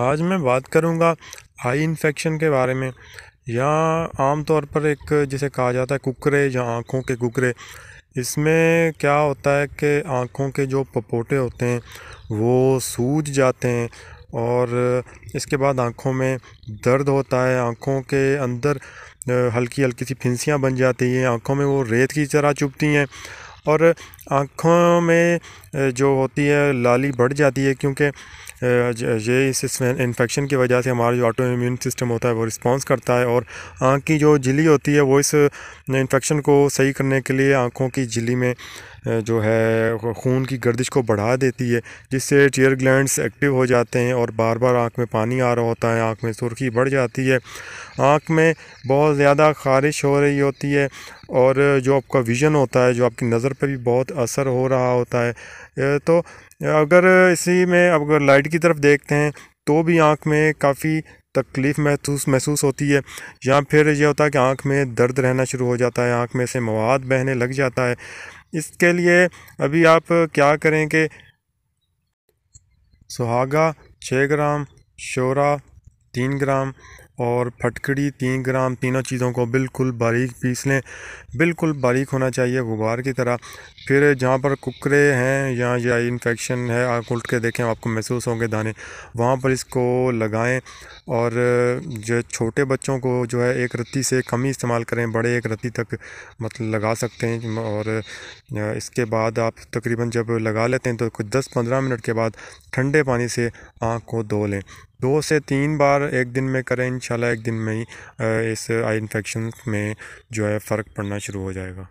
आज मैं बात करूंगा आई इन्फेक्शन के बारे में या आमतौर पर एक जिसे कहा जाता है कुकरे या आँखों के कुकरे इसमें क्या होता है कि आँखों के जो पपोटे होते हैं वो सूज जाते हैं और इसके बाद आँखों में दर्द होता है आँखों के अंदर हल्की हल्की सी फिंसियाँ बन जाती हैं आँखों में वो रेत की तरह चुभती हैं और आँखों में जो होती है लाली बढ़ जाती है क्योंकि ये इस इन्फेक्शन की वजह से हमारा जो ऑटो इम्यून सिस्टम होता है वो रिस्पॉन्स करता है और आँख की जो झिली होती है वो इस इन्फेक्शन को सही करने के लिए आँखों की झिली में जो है खून की गर्दिश को बढ़ा देती है जिससे टीयर ग्लैंड्स एक्टिव हो जाते हैं और बार बार आँख में पानी आ रहा होता है आँख में सुर्खी बढ़ जाती है आँख में बहुत ज़्यादा खारिश हो रही होती है और जो आपका विज़न होता है जो आपकी नज़र पर भी बहुत असर हो रहा होता है तो अगर इसी में अगर लाइट की तरफ देखते हैं तो भी आँख में काफ़ी तकलीफ़ महसूस महसूस होती है या फिर यह होता है कि आँख में दर्द रहना शुरू हो जाता है आँख में से मवाद बहने लग जाता है इसके लिए अभी आप क्या करें कि सुहागा छः ग्राम शोरा तीन ग्राम और फटकड़ी तीन ग्राम तीनों चीज़ों को बिल्कुल बारीक पीस लें बिल्कुल बारीक होना चाहिए गुबार की तरह फिर जहाँ पर कुकरे हैं या या इन्फेक्शन है आप उल्ट के देखें आपको महसूस होंगे दाने वहाँ पर इसको लगाएं और जो छोटे बच्चों को जो है एक रत्ती से कम ही इस्तेमाल करें बड़े एक रत्ती तक मतलब लगा सकते हैं और इसके बाद आप तकरीबन जब लगा लेते हैं तो कुछ दस पंद्रह मिनट के बाद ठंडे पानी से आँख को धो लें दो से तीन बार एक दिन में करें इंशाल्लाह एक दिन में ही इस आई इन्फेक्शन में जो है फ़र्क पड़ना शुरू हो जाएगा